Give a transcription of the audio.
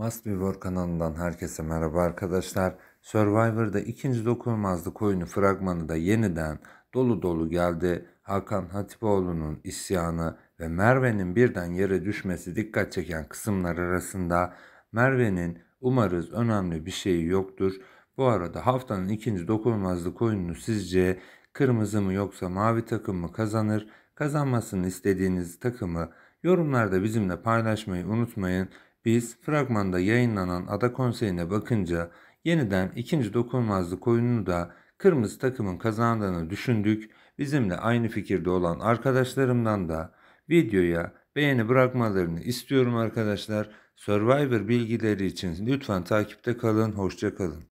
Must Be War kanalından herkese merhaba arkadaşlar. Survivor'da ikinci dokunulmazlık oyunu fragmanı da yeniden dolu dolu geldi. Hakan Hatipoğlu'nun isyanı ve Merve'nin birden yere düşmesi dikkat çeken kısımlar arasında Merve'nin umarız önemli bir şeyi yoktur. Bu arada haftanın ikinci dokunulmazlık oyununu sizce kırmızı mı yoksa mavi takım mı kazanır? Kazanmasını istediğiniz takımı yorumlarda bizimle paylaşmayı unutmayın. Biz fragmanda yayınlanan ada konseyine bakınca yeniden ikinci dokunmazlık oyununu da kırmızı takımın kazandığını düşündük. Bizimle aynı fikirde olan arkadaşlarımdan da videoya beğeni bırakmalarını istiyorum arkadaşlar. Survivor bilgileri için lütfen takipte kalın. Hoşçakalın.